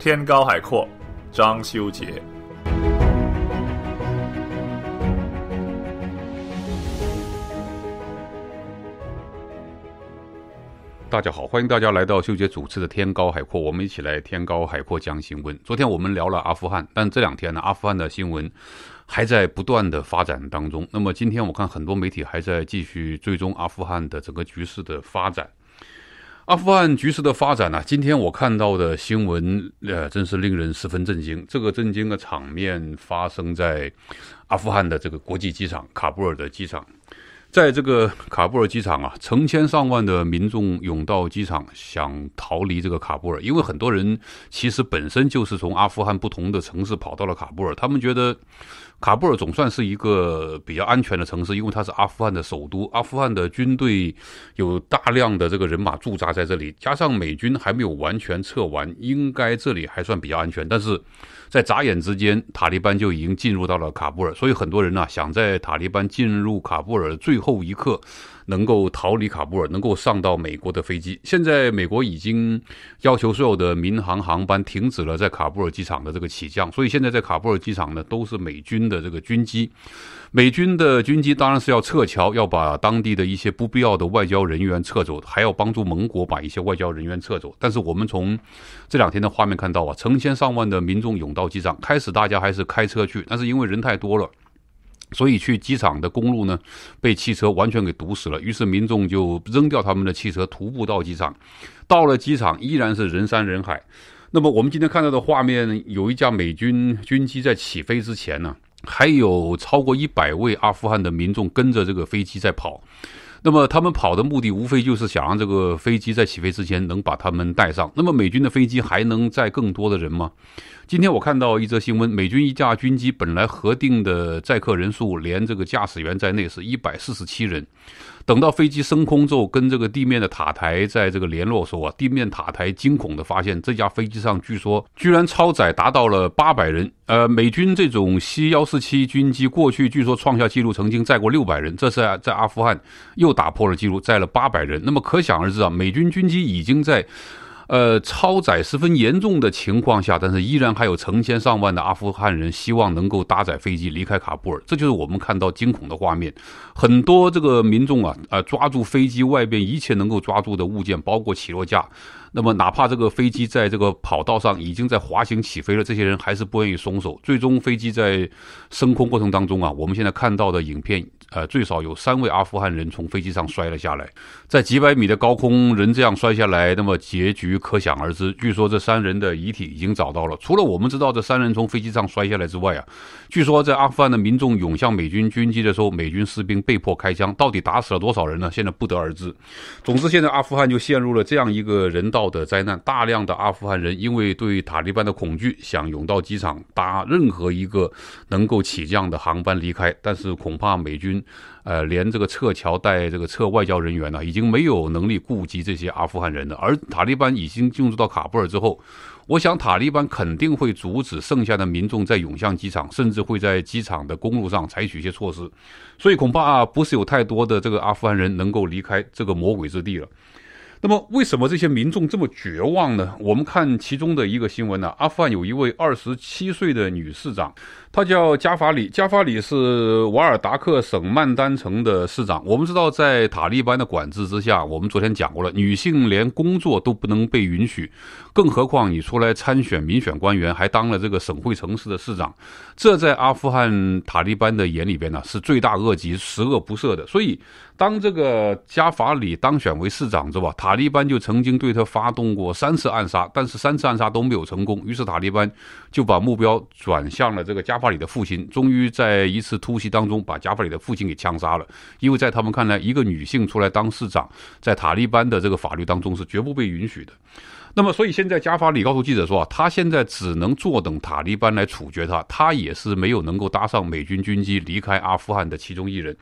天高海阔，张修杰。大家好，欢迎大家来到修杰主持的《天高海阔》，我们一起来《天高海阔》讲新闻。昨天我们聊了阿富汗，但这两天呢，阿富汗的新闻还在不断的发展当中。那么今天，我看很多媒体还在继续追踪阿富汗的整个局势的发展。阿富汗局势的发展呢？今天我看到的新闻，呃，真是令人十分震惊。这个震惊的场面发生在阿富汗的这个国际机场——卡布尔的机场。在这个卡布尔机场啊，成千上万的民众涌到机场，想逃离这个卡布尔，因为很多人其实本身就是从阿富汗不同的城市跑到了卡布尔，他们觉得。卡布尔总算是一个比较安全的城市，因为它是阿富汗的首都，阿富汗的军队有大量的这个人马驻扎在这里，加上美军还没有完全撤完，应该这里还算比较安全。但是，在眨眼之间，塔利班就已经进入到了卡布尔，所以很多人呢想在塔利班进入卡布尔的最后一刻。能够逃离卡布尔，能够上到美国的飞机。现在美国已经要求所有的民航航班停止了在卡布尔机场的这个起降，所以现在在卡布尔机场呢都是美军的这个军机。美军的军机当然是要撤侨，要把当地的一些不必要的外交人员撤走，还要帮助盟国把一些外交人员撤走。但是我们从这两天的画面看到啊，成千上万的民众涌到机场，开始大家还是开车去，但是因为人太多了。所以去机场的公路呢，被汽车完全给堵死了。于是民众就扔掉他们的汽车，徒步到机场。到了机场依然是人山人海。那么我们今天看到的画面，有一架美军军机在起飞之前呢，还有超过一百位阿富汗的民众跟着这个飞机在跑。那么他们跑的目的无非就是想让这个飞机在起飞之前能把他们带上。那么美军的飞机还能载更多的人吗？今天我看到一则新闻，美军一架军机本来核定的载客人数，连这个驾驶员在内是一百四十七人。等到飞机升空之后，跟这个地面的塔台在这个联络时候啊，地面塔台惊恐的发现，这架飞机上据说居然超载达到了八百人。呃，美军这种 C 幺四七军机过去据说创下记录，曾经载过六百人，这次在阿富汗又打破了记录，载了八百人。那么可想而知啊，美军军机已经在。呃，超载十分严重的情况下，但是依然还有成千上万的阿富汗人希望能够搭载飞机离开喀布尔，这就是我们看到惊恐的画面。很多这个民众啊，呃，抓住飞机外边一切能够抓住的物件，包括起落架。那么，哪怕这个飞机在这个跑道上已经在滑行起飞了，这些人还是不愿意松手。最终，飞机在升空过程当中啊，我们现在看到的影片。呃，最少有三位阿富汗人从飞机上摔了下来，在几百米的高空，人这样摔下来，那么结局可想而知。据说这三人的遗体已经找到了。除了我们知道这三人从飞机上摔下来之外啊，据说在阿富汗的民众涌向美军军机的时候，美军士兵被迫开枪，到底打死了多少人呢？现在不得而知。总之，现在阿富汗就陷入了这样一个人道的灾难，大量的阿富汗人因为对塔利班的恐惧，想涌到机场搭任何一个能够起降的航班离开，但是恐怕美军。呃，连这个撤侨带这个撤外交人员呢，已经没有能力顾及这些阿富汗人了。而塔利班已经进入到喀布尔之后，我想塔利班肯定会阻止剩下的民众在涌向机场，甚至会在机场的公路上采取一些措施。所以恐怕不是有太多的这个阿富汗人能够离开这个魔鬼之地了。那么为什么这些民众这么绝望呢？我们看其中的一个新闻呢，阿富汗有一位二十七岁的女市长。他叫加法里，加法里是瓦尔达克省曼丹城的市长。我们知道，在塔利班的管制之下，我们昨天讲过了，女性连工作都不能被允许，更何况你出来参选民选官员，还当了这个省会城市的市长，这在阿富汗塔利班的眼里边呢是罪大恶极、十恶不赦的。所以，当这个加法里当选为市长之后，塔利班就曾经对他发动过三次暗杀，但是三次暗杀都没有成功。于是，塔利班就把目标转向了这个加。法里的父亲终于在一次突袭当中把贾法里的父亲给枪杀了，因为在他们看来，一个女性出来当市长，在塔利班的这个法律当中是绝不被允许的。那么，所以现在加法里告诉记者说啊，他现在只能坐等塔利班来处决他，他也是没有能够搭上美军军机离开阿富汗的其中一人。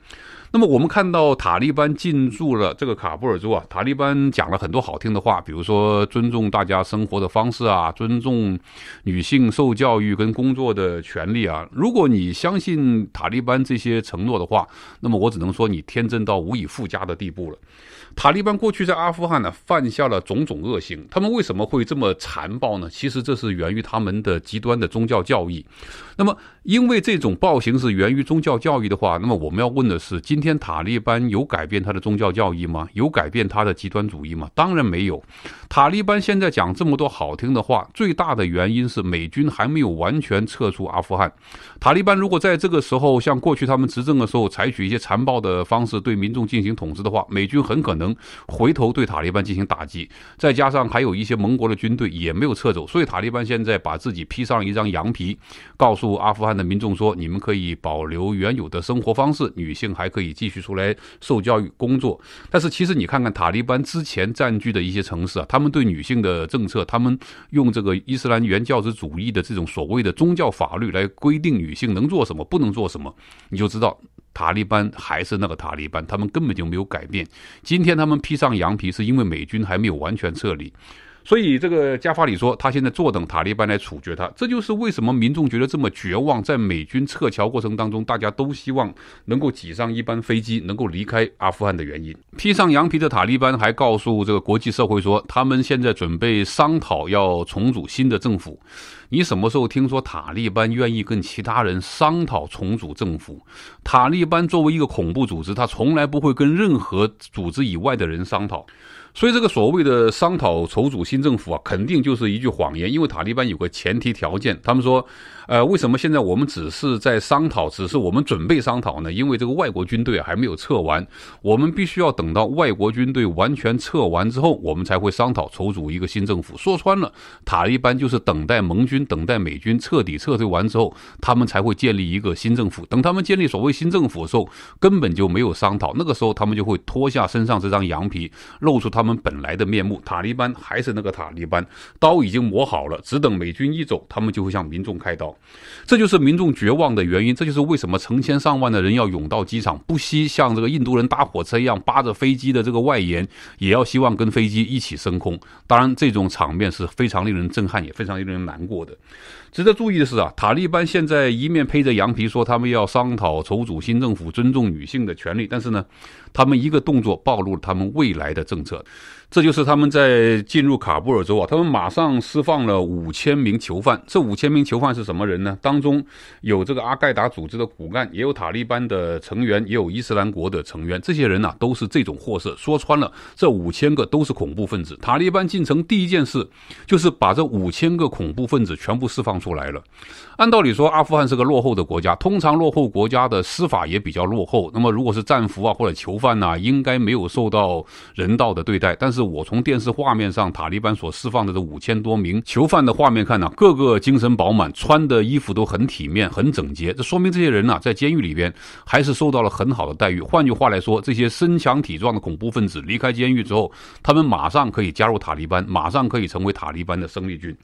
那么，我们看到塔利班进驻了这个卡布尔州啊，塔利班讲了很多好听的话，比如说尊重大家生活的方式啊，尊重女性受教育跟工作的权利啊。如果你相信塔利班这些承诺的话，那么我只能说你天真到无以复加的地步了。塔利班过去在阿富汗呢，犯下了种种恶行。他们为什么会这么残暴呢？其实这是源于他们的极端的宗教教义。那么，因为这种暴行是源于宗教教育的话，那么我们要问的是：今天塔利班有改变他的宗教教义吗？有改变他的极端主义吗？当然没有。塔利班现在讲这么多好听的话，最大的原因是美军还没有完全撤出阿富汗。塔利班如果在这个时候像过去他们执政的时候采取一些残暴的方式对民众进行统治的话，美军很可能回头对塔利班进行打击。再加上还有一些盟国的军队也没有撤走，所以塔利班现在把自己披上一张羊皮，告诉。阿富汗的民众说：“你们可以保留原有的生活方式，女性还可以继续出来受教育、工作。”但是，其实你看看塔利班之前占据的一些城市啊，他们对女性的政策，他们用这个伊斯兰原教旨主义的这种所谓的宗教法律来规定女性能做什么、不能做什么，你就知道塔利班还是那个塔利班，他们根本就没有改变。今天他们披上羊皮，是因为美军还没有完全撤离。所以，这个加法里说，他现在坐等塔利班来处决他。这就是为什么民众觉得这么绝望。在美军撤侨过程当中，大家都希望能够挤上一班飞机，能够离开阿富汗的原因。披上羊皮的塔利班还告诉这个国际社会说，他们现在准备商讨要重组新的政府。你什么时候听说塔利班愿意跟其他人商讨重组政府？塔利班作为一个恐怖组织，他从来不会跟任何组织以外的人商讨。所以，这个所谓的商讨筹组新政府啊，肯定就是一句谎言。因为塔利班有个前提条件，他们说。呃，为什么现在我们只是在商讨，只是我们准备商讨呢？因为这个外国军队还没有撤完，我们必须要等到外国军队完全撤完之后，我们才会商讨筹组一个新政府。说穿了，塔利班就是等待盟军、等待美军彻底撤退完之后，他们才会建立一个新政府。等他们建立所谓新政府的时候，根本就没有商讨，那个时候他们就会脱下身上这张羊皮，露出他们本来的面目。塔利班还是那个塔利班，刀已经磨好了，只等美军一走，他们就会向民众开刀。这就是民众绝望的原因，这就是为什么成千上万的人要涌到机场，不惜像这个印度人搭火车一样扒着飞机的这个外沿，也要希望跟飞机一起升空。当然，这种场面是非常令人震撼，也非常令人难过的。值得注意的是啊，塔利班现在一面披着羊皮说他们要商讨筹组新政府、尊重女性的权利，但是呢，他们一个动作暴露了他们未来的政策。这就是他们在进入卡布尔州啊，他们马上释放了五千名囚犯。这五千名囚犯是什么人呢？当中有这个阿盖达组织的骨干，也有塔利班的成员，也有伊斯兰国的成员。这些人呢，都是这种货色。说穿了，这五千个都是恐怖分子。塔利班进城第一件事就是把这五千个恐怖分子全部释放出来了。按道理说，阿富汗是个落后的国家，通常落后国家的司法也比较落后。那么，如果是战俘啊或者囚犯呐，应该没有受到人道的对待。但是我从电视画面上塔利班所释放的这五千多名囚犯的画面看呢，各个精神饱满，穿的衣服都很体面，很整洁。这说明这些人呢，在监狱里边还是受到了很好的待遇。换句话来说，这些身强体壮的恐怖分子离开监狱之后，他们马上可以加入塔利班，马上可以成为塔利班的生力军。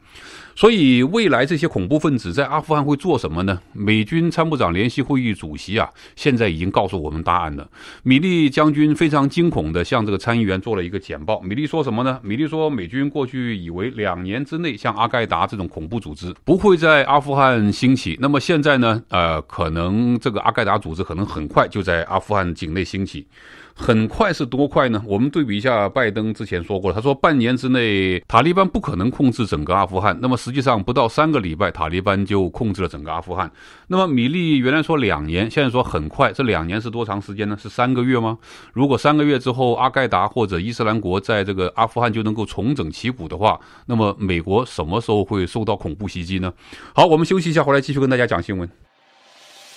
所以，未来这些恐怖分子在阿富汗会做什么呢？美军参谋长联席会议主席啊，现在已经告诉我们答案了。米利将军非常惊恐的向这个参议员做了一个简报。米利说什么呢？米利说，美军过去以为两年之内，像阿盖达这种恐怖组织不会在阿富汗兴起。那么现在呢？呃，可能这个阿盖达组织可能很快就在阿富汗境内兴起。很快是多快呢？我们对比一下，拜登之前说过，他说半年之内塔利班不可能控制整个阿富汗。那么实际上不到三个礼拜，塔利班就控制了整个阿富汗。那么米利原来说两年，现在说很快。这两年是多长时间呢？是三个月吗？如果三个月之后，阿盖达或者伊斯兰国在这个阿富汗就能够重整旗鼓的话，那么美国什么时候会受到恐怖袭击呢？好，我们休息一下，回来继续跟大家讲新闻。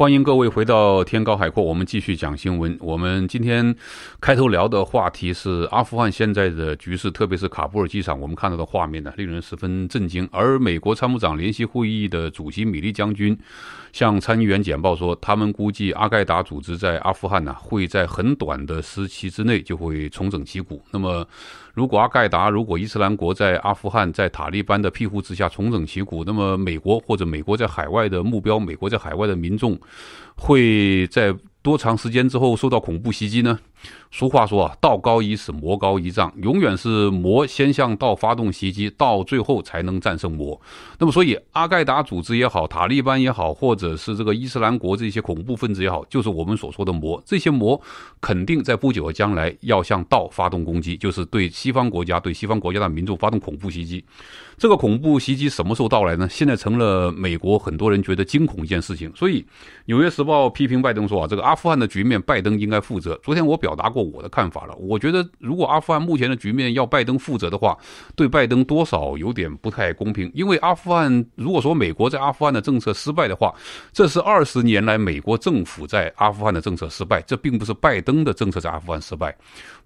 欢迎各位回到天高海阔，我们继续讲新闻。我们今天开头聊的话题是阿富汗现在的局势，特别是卡布尔机场，我们看到的画面呢，令人十分震惊。而美国参谋长联席会议的主席米利将军向参议员简报说，他们估计阿盖达组织在阿富汗呢，会在很短的时期之内就会重整旗鼓。那么。如果阿盖达，如果伊斯兰国在阿富汗在塔利班的庇护之下重整旗鼓，那么美国或者美国在海外的目标，美国在海外的民众，会在多长时间之后受到恐怖袭击呢？俗话说啊，道高一尺，魔高一丈，永远是魔先向道发动袭击，到最后才能战胜魔。那么，所以阿盖达组织也好，塔利班也好，或者是这个伊斯兰国这些恐怖分子也好，就是我们所说的魔。这些魔肯定在不久的将来要向道发动攻击，就是对西方国家、对西方国家的民众发动恐怖袭击。这个恐怖袭击什么时候到来呢？现在成了美国很多人觉得惊恐一件事情。所以，《纽约时报》批评拜登说啊，这个阿富汗的局面，拜登应该负责。昨天我表。表达过我的看法了。我觉得，如果阿富汗目前的局面要拜登负责的话，对拜登多少有点不太公平。因为阿富汗，如果说美国在阿富汗的政策失败的话，这是二十年来美国政府在阿富汗的政策失败，这并不是拜登的政策在阿富汗失败。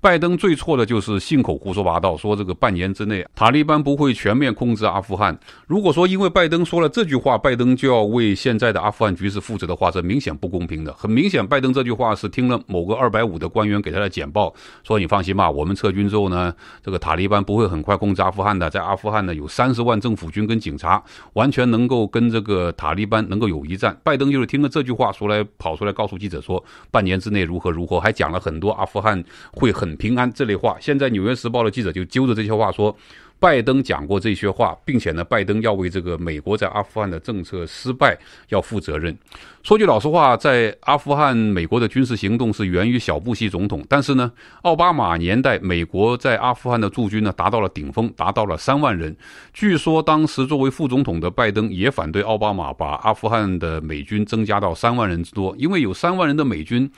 拜登最错的就是信口胡说八道，说这个半年之内塔利班不会全面控制阿富汗。如果说因为拜登说了这句话，拜登就要为现在的阿富汗局势负责的话，这明显不公平的。很明显，拜登这句话是听了某个二百五的官员给他的简报，说你放心吧，我们撤军之后呢，这个塔利班不会很快控制阿富汗的。在阿富汗呢，有三十万政府军跟警察，完全能够跟这个塔利班能够有一战。拜登就是听了这句话，出来跑出来告诉记者说，半年之内如何如何，还讲了很多阿富汗会很。平安这类话，现在《纽约时报》的记者就揪着这些话说。拜登讲过这些话，并且呢，拜登要为这个美国在阿富汗的政策失败要负责任。说句老实话，在阿富汗，美国的军事行动是源于小布希总统，但是呢，奥巴马年代，美国在阿富汗的驻军呢达到了顶峰，达到了三万人。据说当时作为副总统的拜登也反对奥巴马把阿富汗的美军增加到三万人之多，因为有三万人的美军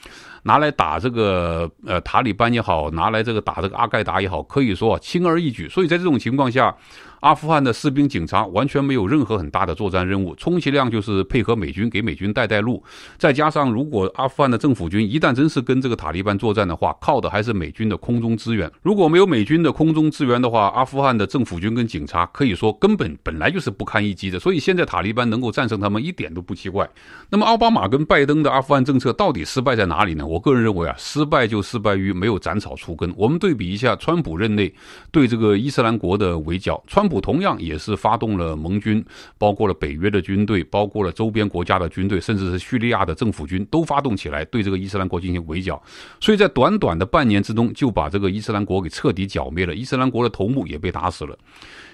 拿来打这个呃塔利班也好，拿来这个打这个阿盖达也好，可以说轻而易举。所以在这种情情况下。阿富汗的士兵、警察完全没有任何很大的作战任务，充其量就是配合美军给美军带带路。再加上，如果阿富汗的政府军一旦真是跟这个塔利班作战的话，靠的还是美军的空中支援。如果没有美军的空中支援的话，阿富汗的政府军跟警察可以说根本本来就是不堪一击的。所以现在塔利班能够战胜他们一点都不奇怪。那么，奥巴马跟拜登的阿富汗政策到底失败在哪里呢？我个人认为啊，失败就失败于没有斩草除根。我们对比一下川普任内对这个伊斯兰国的围剿，川。普同样也是发动了盟军，包括了北约的军队，包括了周边国家的军队，甚至是叙利亚的政府军都发动起来，对这个伊斯兰国进行围剿。所以在短短的半年之中，就把这个伊斯兰国给彻底剿灭了。伊斯兰国的头目也被打死了。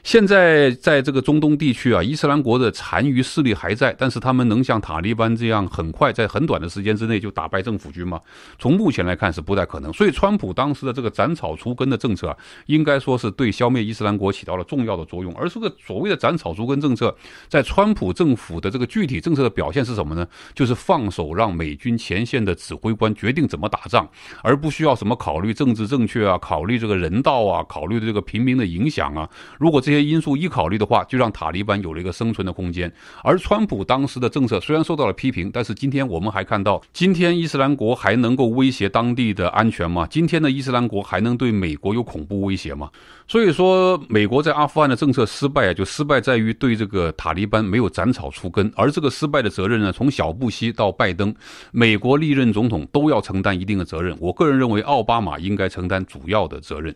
现在在这个中东地区啊，伊斯兰国的残余势力还在，但是他们能像塔利班这样很快在很短的时间之内就打败政府军吗？从目前来看是不太可能。所以，川普当时的这个斩草除根的政策，应该说是对消灭伊斯兰国起到了重要的。作用，而这个所谓的斩草除根政策，在川普政府的这个具体政策的表现是什么呢？就是放手让美军前线的指挥官决定怎么打仗，而不需要什么考虑政治正确啊，考虑这个人道啊，考虑这个平民的影响啊。如果这些因素一考虑的话，就让塔利班有了一个生存的空间。而川普当时的政策虽然受到了批评，但是今天我们还看到，今天伊斯兰国还能够威胁当地的安全吗？今天的伊斯兰国还能对美国有恐怖威胁吗？所以说，美国在阿富汗。政策失败啊，就失败在于对这个塔利班没有斩草除根，而这个失败的责任呢，从小布希到拜登，美国历任总统都要承担一定的责任。我个人认为奥巴马应该承担主要的责任，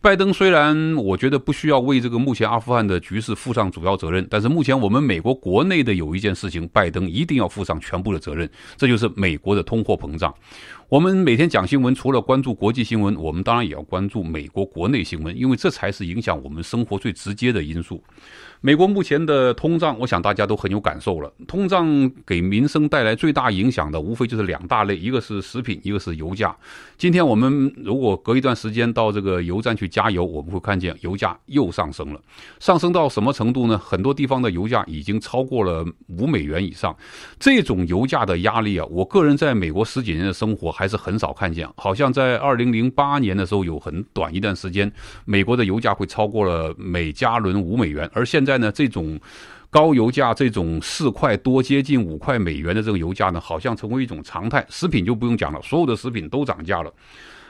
拜登虽然我觉得不需要为这个目前阿富汗的局势负上主要责任，但是目前我们美国国内的有一件事情，拜登一定要负上全部的责任，这就是美国的通货膨胀。我们每天讲新闻，除了关注国际新闻，我们当然也要关注美国国内新闻，因为这才是影响我们生活最直接的因素。美国目前的通胀，我想大家都很有感受了。通胀给民生带来最大影响的，无非就是两大类，一个是食品，一个是油价。今天我们如果隔一段时间到这个油站去加油，我们会看见油价又上升了。上升到什么程度呢？很多地方的油价已经超过了五美元以上。这种油价的压力啊，我个人在美国十几年的生活。还是很少看见，好像在二零零八年的时候有很短一段时间，美国的油价会超过了每加仑五美元，而现在呢，这种高油价，这种四块多接近五块美元的这个油价呢，好像成为一种常态。食品就不用讲了，所有的食品都涨价了，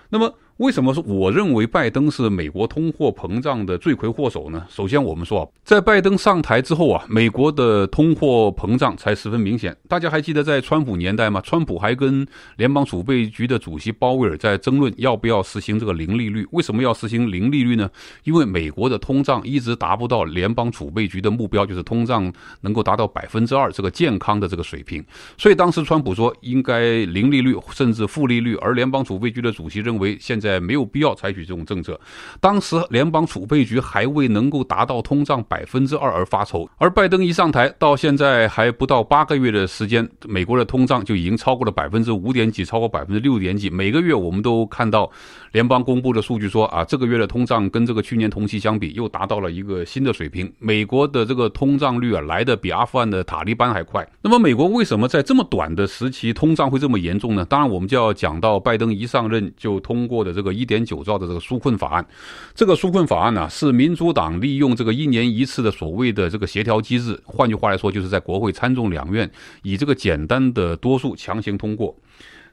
那么。为什么说我认为拜登是美国通货膨胀的罪魁祸首呢？首先，我们说啊，在拜登上台之后啊，美国的通货膨胀才十分明显。大家还记得在川普年代吗？川普还跟联邦储备局的主席鲍威尔在争论要不要实行这个零利率。为什么要实行零利率呢？因为美国的通胀一直达不到联邦储备局的目标，就是通胀能够达到百分之二这个健康的这个水平。所以当时川普说应该零利率甚至负利率，而联邦储备局的主席认为现在。在没有必要采取这种政策。当时联邦储备局还为能够达到通胀百分之二而发愁，而拜登一上台到现在还不到八个月的时间，美国的通胀就已经超过了百分之五点几，超过百分之六点几。每个月我们都看到联邦公布的数据说啊，这个月的通胀跟这个去年同期相比又达到了一个新的水平。美国的这个通胀率啊，来的比阿富汗的塔利班还快。那么美国为什么在这么短的时期通胀会这么严重呢？当然，我们就要讲到拜登一上任就通过的这。这个一点九兆的这个纾困法案，这个纾困法案呢，是民主党利用这个一年一次的所谓的这个协调机制，换句话来说，就是在国会参众两院以这个简单的多数强行通过。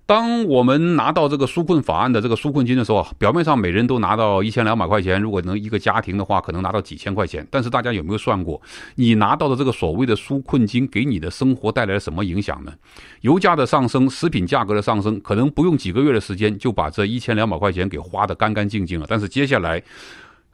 当我们拿到这个纾困法案的这个纾困金的时候啊，表面上每人都拿到一千两百块钱，如果能一个家庭的话，可能拿到几千块钱。但是大家有没有算过，你拿到的这个所谓的纾困金给你的生活带来了什么影响呢？油价的上升，食品价格的上升，可能不用几个月的时间就把这一千两百块钱给花得干干净净了。但是接下来，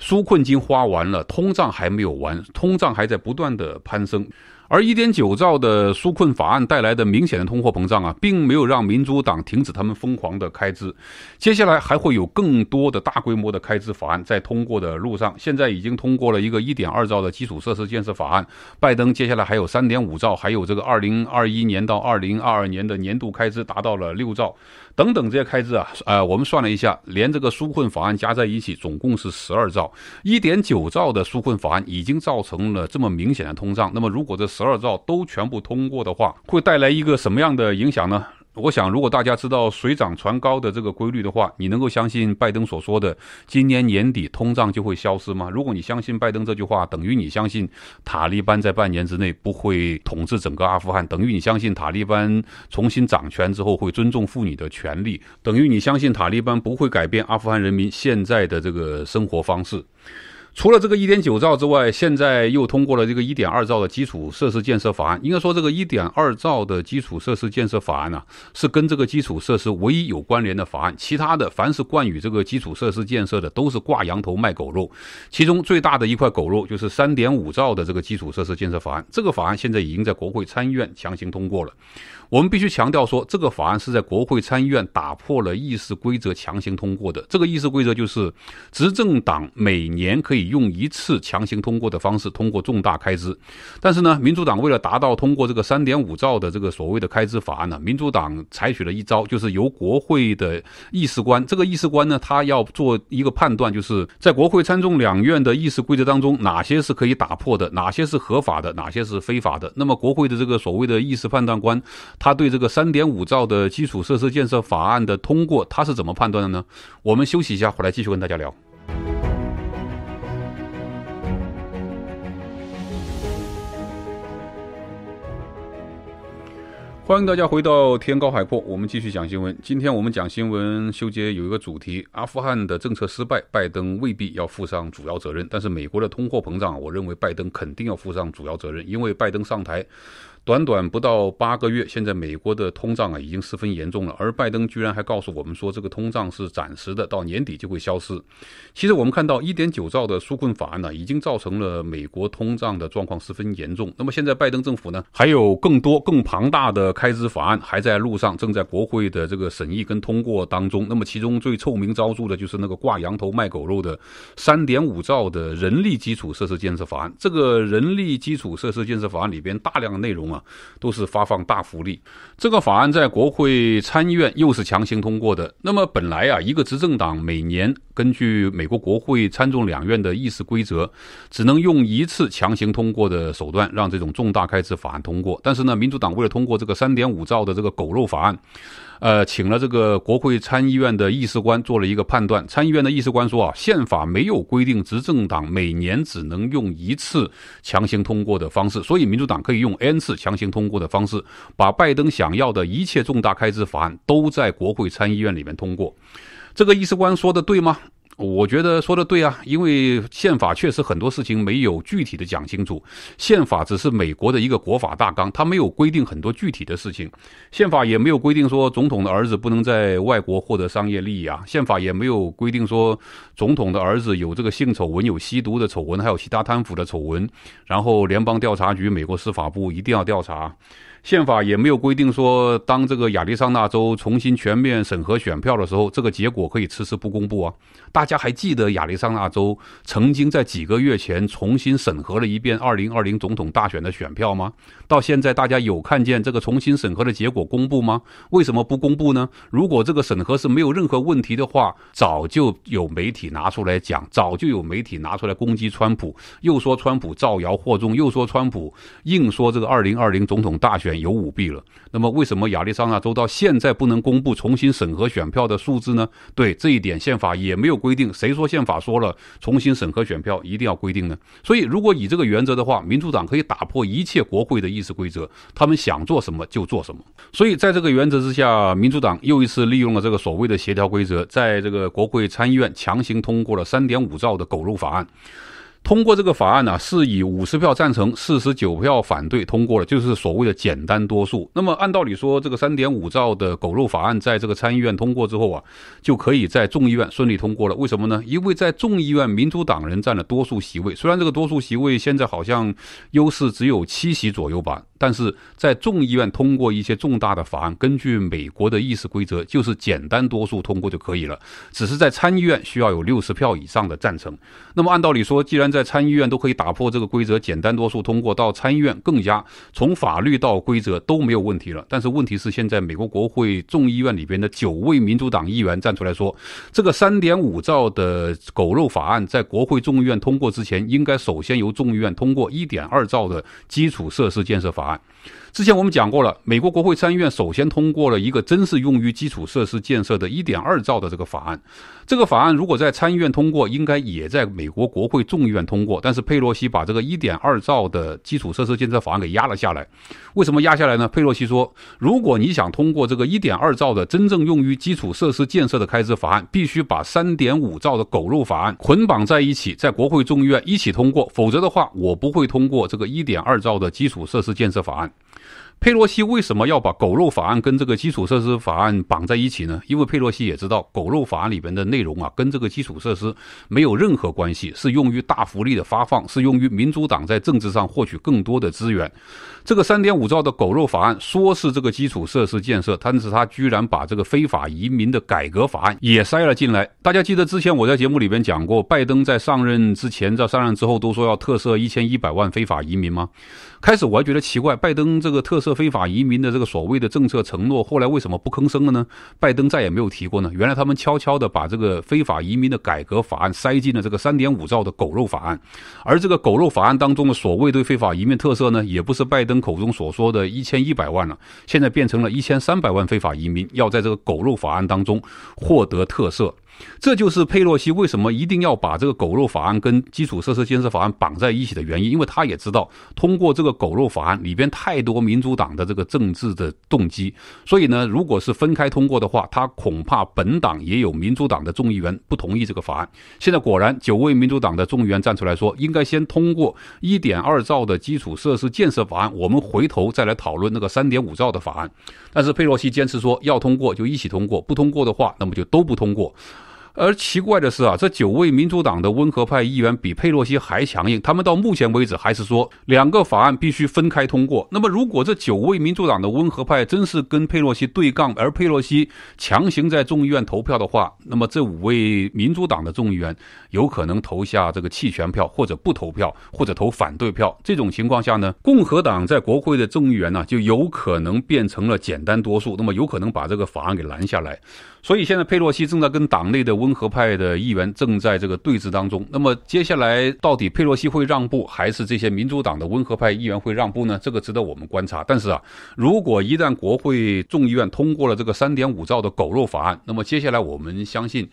纾困金花完了，通胀还没有完，通胀还在不断的攀升。而一点九兆的纾困法案带来的明显的通货膨胀啊，并没有让民主党停止他们疯狂的开支。接下来还会有更多的大规模的开支法案在通过的路上。现在已经通过了一个一点二兆的基础设施建设法案。拜登接下来还有三点五兆，还有这个二零二一年到二零二二年的年度开支达到了六兆，等等这些开支啊，呃，我们算了一下，连这个纾困法案加在一起，总共是十二兆。一点九兆的纾困法案已经造成了这么明显的通胀。那么如果这十多少兆都全部通过的话，会带来一个什么样的影响呢？我想，如果大家知道水涨船高的这个规律的话，你能够相信拜登所说的今年年底通胀就会消失吗？如果你相信拜登这句话，等于你相信塔利班在半年之内不会统治整个阿富汗，等于你相信塔利班重新掌权之后会尊重妇女的权利，等于你相信塔利班不会改变阿富汗人民现在的这个生活方式。除了这个一点九兆之外，现在又通过了这个一点二兆的基础设施建设法案。应该说，这个一点二兆的基础设施建设法案呢，是跟这个基础设施唯一有关联的法案。其他的凡是冠与这个基础设施建设的，都是挂羊头卖狗肉。其中最大的一块狗肉就是三点五兆的这个基础设施建设法案。这个法案现在已经在国会参议院强行通过了。我们必须强调说，这个法案是在国会参议院打破了议事规则强行通过的。这个议事规则就是，执政党每年可以。用一次强行通过的方式通过重大开支，但是呢，民主党为了达到通过这个三点五兆的这个所谓的开支法案呢，民主党采取了一招，就是由国会的议事官，这个议事官呢，他要做一个判断，就是在国会参众两院的议事规则当中，哪些是可以打破的，哪些是合法的，哪些是非法的。那么，国会的这个所谓的议事判断官，他对这个三点五兆的基础设施建设法案的通过，他是怎么判断的呢？我们休息一下，回来继续跟大家聊。欢迎大家回到天高海阔，我们继续讲新闻。今天我们讲新闻，修杰有一个主题：阿富汗的政策失败，拜登未必要负上主要责任。但是美国的通货膨胀，我认为拜登肯定要负上主要责任，因为拜登上台。短短不到八个月，现在美国的通胀啊已经十分严重了，而拜登居然还告诉我们说这个通胀是暂时的，到年底就会消失。其实我们看到一点九兆的纾困法案呢，已经造成了美国通胀的状况十分严重。那么现在拜登政府呢，还有更多更庞大的开支法案还在路上，正在国会的这个审议跟通过当中。那么其中最臭名昭著的就是那个挂羊头卖狗肉的三点五兆的人力基础设施建设法案。这个人力基础设施建设法案里边大量内容。都是发放大福利，这个法案在国会参议院又是强行通过的。那么本来啊，一个执政党每年根据美国国会参众两院的议事规则，只能用一次强行通过的手段让这种重大开支法案通过。但是呢，民主党为了通过这个三点五兆的这个“狗肉法案”。呃，请了这个国会参议院的议事官做了一个判断，参议院的议事官说啊，宪法没有规定执政党每年只能用一次强行通过的方式，所以民主党可以用 n 次强行通过的方式，把拜登想要的一切重大开支法案都在国会参议院里面通过。这个议事官说的对吗？我觉得说的对啊，因为宪法确实很多事情没有具体的讲清楚。宪法只是美国的一个国法大纲，它没有规定很多具体的事情。宪法也没有规定说总统的儿子不能在外国获得商业利益啊。宪法也没有规定说总统的儿子有这个性丑闻、有吸毒的丑闻，还有其他贪腐的丑闻，然后联邦调查局、美国司法部一定要调查。宪法也没有规定说，当这个亚利桑那州重新全面审核选票的时候，这个结果可以迟迟不公布啊！大家还记得亚利桑那州曾经在几个月前重新审核了一遍二零二零总统大选的选票吗？到现在，大家有看见这个重新审核的结果公布吗？为什么不公布呢？如果这个审核是没有任何问题的话，早就有媒体拿出来讲，早就有媒体拿出来攻击川普，又说川普造谣惑众，又说川普硬说这个二零二零总统大选有舞弊了。那么，为什么亚利桑那州到现在不能公布重新审核选票的数字呢？对这一点，宪法也没有规定。谁说宪法说了重新审核选票一定要规定呢？所以，如果以这个原则的话，民主党可以打破一切国会的意。是规则，他们想做什么就做什么。所以，在这个原则之下，民主党又一次利用了这个所谓的协调规则，在这个国会参议院强行通过了三点五兆的“狗肉”法案。通过这个法案呢，是以五十票赞成、四十九票反对通过了，就是所谓的简单多数。那么按道理说，这个三点五兆的“狗肉”法案在这个参议院通过之后啊，就可以在众议院顺利通过了。为什么呢？因为在众议院，民主党人占了多数席位，虽然这个多数席位现在好像优势只有七席左右吧，但是在众议院通过一些重大的法案，根据美国的议事规则，就是简单多数通过就可以了。只是在参议院需要有六十票以上的赞成。那么按道理说，既然在参议院都可以打破这个规则，简单多数通过。到参议院更加从法律到规则都没有问题了。但是问题是，现在美国国会众议院里边的九位民主党议员站出来说，这个三点五兆的狗肉法案在国会众议院通过之前，应该首先由众议院通过一点二兆的基础设施建设法案。之前我们讲过了，美国国会参议院首先通过了一个真是用于基础设施建设的1.2兆的这个法案。这个法案如果在参议院通过，应该也在美国国会众议院通过。但是佩洛西把这个1.2兆的基础设施建设法案给压了下来。为什么压下来呢？佩洛西说，如果你想通过这个1.2兆的真正用于基础设施建设的开支法案，必须把3.5兆的“狗肉”法案捆绑在一起，在国会众议院一起通过，否则的话，我不会通过这个1.2兆的基础设施建设法案。佩洛西为什么要把“狗肉法案”跟这个基础设施法案绑在一起呢？因为佩洛西也知道，“狗肉法案”里边的内容啊，跟这个基础设施没有任何关系，是用于大福利的发放，是用于民主党在政治上获取更多的资源。这个三点五兆的“狗肉法案”说是这个基础设施建设，但是他居然把这个非法移民的改革法案也塞了进来。大家记得之前我在节目里边讲过，拜登在上任之前、在上任之后都说要特赦一千一百万非法移民吗？开始我还觉得奇怪，拜登这个特赦。非法移民的这个所谓的政策承诺，后来为什么不吭声了呢？拜登再也没有提过呢。原来他们悄悄地把这个非法移民的改革法案塞进了这个三点五兆的“狗肉法案”，而这个“狗肉法案”当中的所谓对非法移民特色呢，也不是拜登口中所说的一千一百万了，现在变成了一千三百万非法移民要在这个“狗肉法案”当中获得特色。这就是佩洛西为什么一定要把这个“狗肉”法案跟基础设施建设法案绑在一起的原因，因为他也知道通过这个“狗肉”法案里边太多民主党的这个政治的动机，所以呢，如果是分开通过的话，他恐怕本党也有民主党的众议员不同意这个法案。现在果然，九位民主党的众议员站出来说，应该先通过一点二兆的基础设施建设法案，我们回头再来讨论那个三点五兆的法案。但是佩洛西坚持说，要通过就一起通过，不通过的话，那么就都不通过。而奇怪的是啊，这九位民主党的温和派议员比佩洛西还强硬。他们到目前为止还是说两个法案必须分开通过。那么，如果这九位民主党的温和派真是跟佩洛西对杠，而佩洛西强行在众议院投票的话，那么这五位民主党的众议员有可能投下这个弃权票，或者不投票，或者投反对票。这种情况下呢，共和党在国会的众议员呢就有可能变成了简单多数，那么有可能把这个法案给拦下来。所以现在佩洛西正在跟党内的温和派的议员正在这个对峙当中。那么接下来到底佩洛西会让步，还是这些民主党的温和派议员会让步呢？这个值得我们观察。但是啊，如果一旦国会众议院通过了这个三点五兆的狗肉法案，那么接下来我们相信。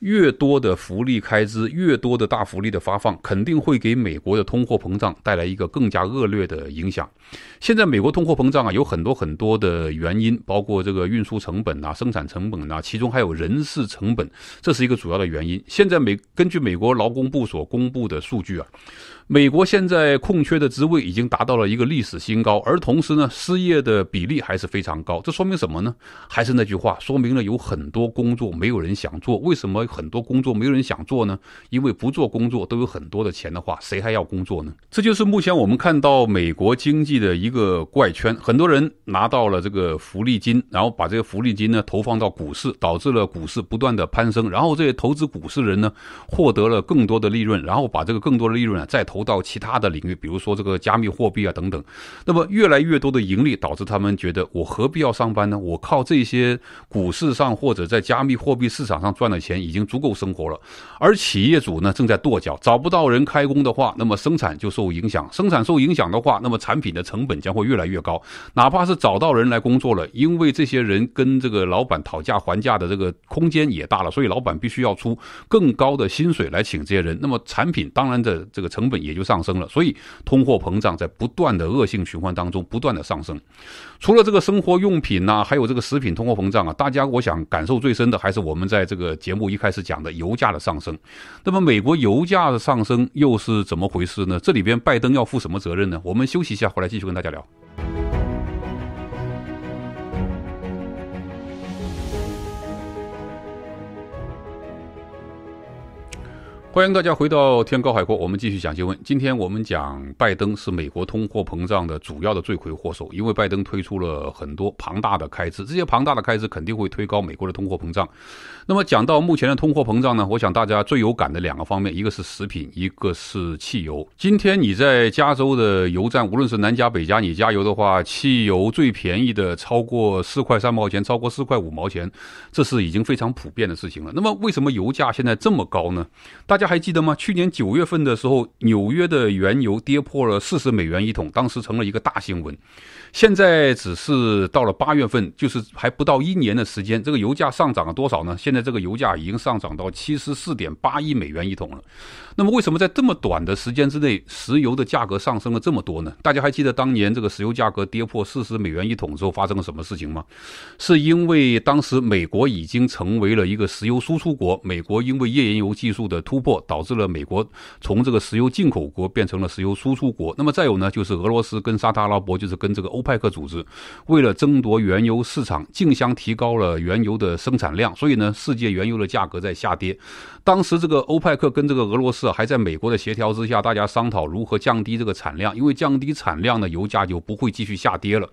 越多的福利开支，越多的大福利的发放，肯定会给美国的通货膨胀带来一个更加恶劣的影响。现在美国通货膨胀啊，有很多很多的原因，包括这个运输成本啊、生产成本啊，其中还有人事成本，这是一个主要的原因。现在美根据美国劳工部所公布的数据啊。美国现在空缺的职位已经达到了一个历史新高，而同时呢，失业的比例还是非常高。这说明什么呢？还是那句话，说明了有很多工作没有人想做。为什么很多工作没有人想做呢？因为不做工作都有很多的钱的话，谁还要工作呢？这就是目前我们看到美国经济的一个怪圈。很多人拿到了这个福利金，然后把这个福利金呢投放到股市，导致了股市不断的攀升。然后这些投资股市的人呢获得了更多的利润，然后把这个更多的利润啊再投。到其他的领域，比如说这个加密货币啊等等，那么越来越多的盈利导致他们觉得我何必要上班呢？我靠这些股市上或者在加密货币市场上赚的钱已经足够生活了。而企业主呢正在跺脚，找不到人开工的话，那么生产就受影响。生产受影响的话，那么产品的成本将会越来越高。哪怕是找到人来工作了，因为这些人跟这个老板讨价还价的这个空间也大了，所以老板必须要出更高的薪水来请这些人。那么产品当然的这个成本。也就上升了，所以通货膨胀在不断的恶性循环当中不断的上升。除了这个生活用品呐，还有这个食品通货膨胀啊，大家我想感受最深的还是我们在这个节目一开始讲的油价的上升。那么美国油价的上升又是怎么回事呢？这里边拜登要负什么责任呢？我们休息一下，回来继续跟大家聊。欢迎大家回到天高海阔，我们继续讲新闻。今天我们讲拜登是美国通货膨胀的主要的罪魁祸首，因为拜登推出了很多庞大的开支，这些庞大的开支肯定会推高美国的通货膨胀。那么讲到目前的通货膨胀呢，我想大家最有感的两个方面，一个是食品，一个是汽油。今天你在加州的油站，无论是南加北加，你加油的话，汽油最便宜的超过四块三毛钱，超过四块五毛钱，这是已经非常普遍的事情了。那么为什么油价现在这么高呢？大大家还记得吗？去年九月份的时候，纽约的原油跌破了四十美元一桶，当时成了一个大新闻。现在只是到了八月份，就是还不到一年的时间，这个油价上涨了多少呢？现在这个油价已经上涨到七十四点八亿美元一桶了。那么，为什么在这么短的时间之内，石油的价格上升了这么多呢？大家还记得当年这个石油价格跌破四十美元一桶之后发生了什么事情吗？是因为当时美国已经成为了一个石油输出国，美国因为页岩油技术的突破。导致了美国从这个石油进口国变成了石油输出国。那么再有呢，就是俄罗斯跟沙特阿拉伯，就是跟这个欧佩克组织，为了争夺原油市场，竞相提高了原油的生产量。所以呢，世界原油的价格在下跌。当时这个欧佩克跟这个俄罗斯还在美国的协调之下，大家商讨如何降低这个产量，因为降低产量呢，油价就不会继续下跌了。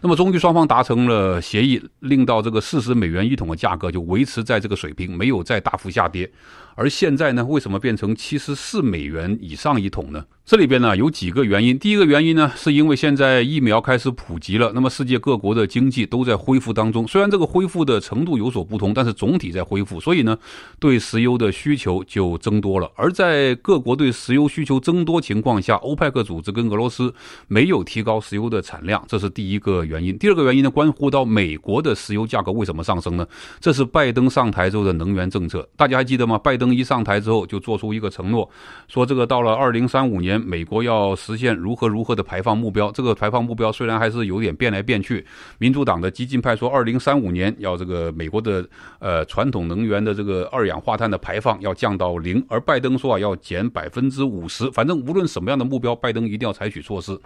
那么终于双方达成了协议，令到这个四十美元一桶的价格就维持在这个水平，没有再大幅下跌。而现在呢？为什么变成七十四美元以上一桶呢？这里边呢有几个原因。第一个原因呢，是因为现在疫苗开始普及了，那么世界各国的经济都在恢复当中。虽然这个恢复的程度有所不同，但是总体在恢复，所以呢，对石油的需求就增多了。而在各国对石油需求增多情况下，欧佩克组织跟俄罗斯没有提高石油的产量，这是第一个原因。第二个原因呢，关乎到美国的石油价格为什么上升呢？这是拜登上台之后的能源政策，大家还记得吗？拜登一上台之后就做出一个承诺，说这个到了二零三五年。美国要实现如何如何的排放目标，这个排放目标虽然还是有点变来变去。民主党的激进派说，二零三五年要这个美国的呃传统能源的这个二氧化碳的排放要降到零，而拜登说啊要减百分之五十。反正无论什么样的目标，拜登一定要采取措施。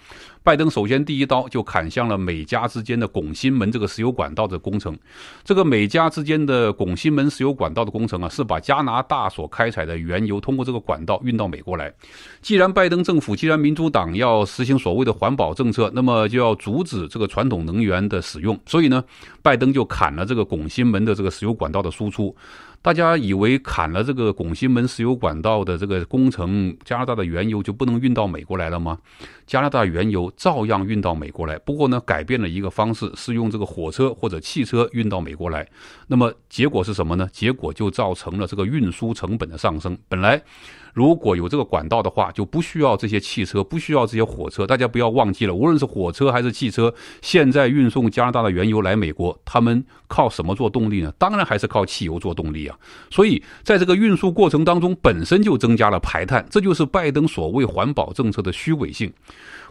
拜登首先第一刀就砍向了美加之间的拱心门这个石油管道的工程。这个美加之间的拱心门石油管道的工程啊，是把加拿大所开采的原油通过这个管道运到美国来。既然拜登政府既然民主党要实行所谓的环保政策，那么就要阻止这个传统能源的使用。所以呢，拜登就砍了这个拱心门的这个石油管道的输出。大家以为砍了这个拱心门石油管道的这个工程，加拿大的原油就不能运到美国来了吗？加拿大原油照样运到美国来，不过呢，改变了一个方式，是用这个火车或者汽车运到美国来。那么结果是什么呢？结果就造成了这个运输成本的上升。本来。如果有这个管道的话，就不需要这些汽车，不需要这些火车。大家不要忘记了，无论是火车还是汽车，现在运送加拿大的原油来美国，他们靠什么做动力呢？当然还是靠汽油做动力啊。所以，在这个运输过程当中，本身就增加了排碳。这就是拜登所谓环保政策的虚伪性。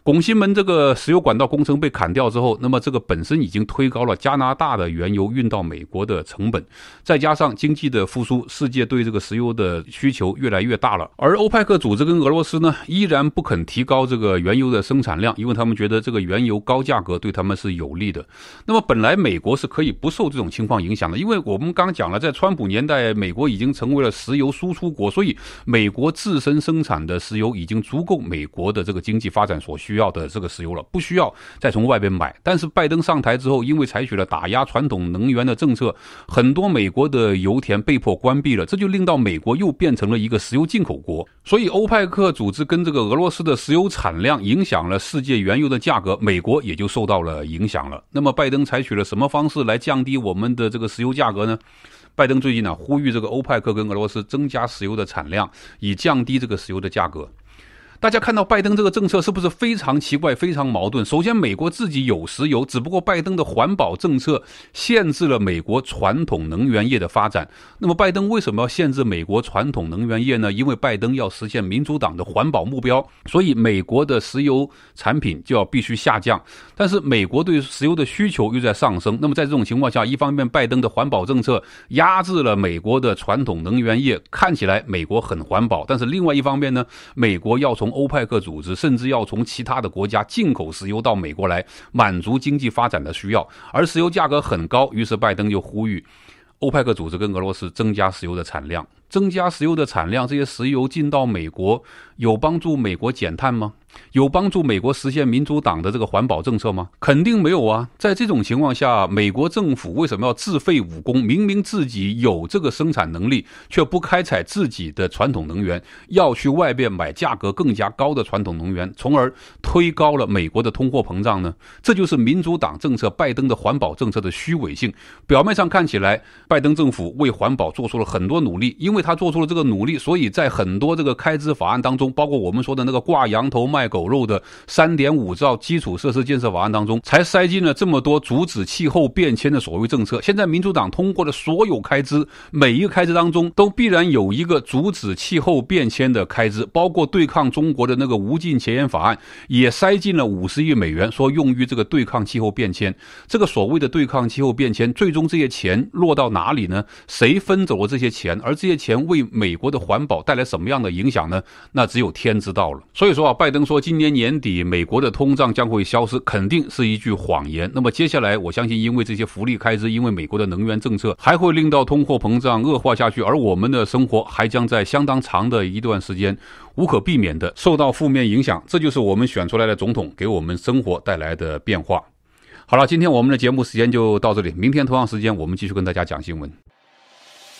拱心门这个石油管道工程被砍掉之后，那么这个本身已经推高了加拿大的原油运到美国的成本，再加上经济的复苏，世界对这个石油的需求越来越大了。而欧派克组织跟俄罗斯呢，依然不肯提高这个原油的生产量，因为他们觉得这个原油高价格对他们是有利的。那么本来美国是可以不受这种情况影响的，因为我们刚讲了，在川普年代，美国已经成为了石油输出国，所以美国自身生产的石油已经足够美国的这个经济发展所需。需要的这个石油了，不需要再从外边买。但是拜登上台之后，因为采取了打压传统能源的政策，很多美国的油田被迫关闭了，这就令到美国又变成了一个石油进口国。所以欧派克组织跟这个俄罗斯的石油产量影响了世界原油的价格，美国也就受到了影响了。那么拜登采取了什么方式来降低我们的这个石油价格呢？拜登最近呢呼吁这个欧派克跟俄罗斯增加石油的产量，以降低这个石油的价格。大家看到拜登这个政策是不是非常奇怪、非常矛盾？首先，美国自己有石油，只不过拜登的环保政策限制了美国传统能源业的发展。那么，拜登为什么要限制美国传统能源业呢？因为拜登要实现民主党的环保目标，所以美国的石油产品就要必须下降。但是，美国对石油的需求又在上升。那么，在这种情况下，一方面拜登的环保政策压制了美国的传统能源业，看起来美国很环保；但是，另外一方面呢，美国要从从欧派克组织甚至要从其他的国家进口石油到美国来满足经济发展的需要，而石油价格很高，于是拜登就呼吁欧派克组织跟俄罗斯增加石油的产量，增加石油的产量。这些石油进到美国，有帮助美国减碳吗？有帮助美国实现民主党的这个环保政策吗？肯定没有啊！在这种情况下，美国政府为什么要自废武功？明明自己有这个生产能力，却不开采自己的传统能源，要去外边买价格更加高的传统能源，从而推高了美国的通货膨胀呢？这就是民主党政策、拜登的环保政策的虚伪性。表面上看起来，拜登政府为环保做出了很多努力，因为他做出了这个努力，所以在很多这个开支法案当中，包括我们说的那个挂羊头卖。狗肉的三点五兆基础设施建设法案当中，才塞进了这么多阻止气候变迁的所谓政策。现在民主党通过的所有开支，每一个开支当中都必然有一个阻止气候变迁的开支，包括对抗中国的那个无尽前沿法案，也塞进了五十亿美元，说用于这个对抗气候变迁。这个所谓的对抗气候变迁，最终这些钱落到哪里呢？谁分走了这些钱？而这些钱为美国的环保带来什么样的影响呢？那只有天知道了。所以说啊，拜登说。说今年年底美国的通胀将会消失，肯定是一句谎言。那么接下来，我相信因为这些福利开支，因为美国的能源政策，还会令到通货膨胀恶化下去，而我们的生活还将在相当长的一段时间，无可避免的受到负面影响。这就是我们选出来的总统给我们生活带来的变化。好了，今天我们的节目时间就到这里，明天同样时间我们继续跟大家讲新闻。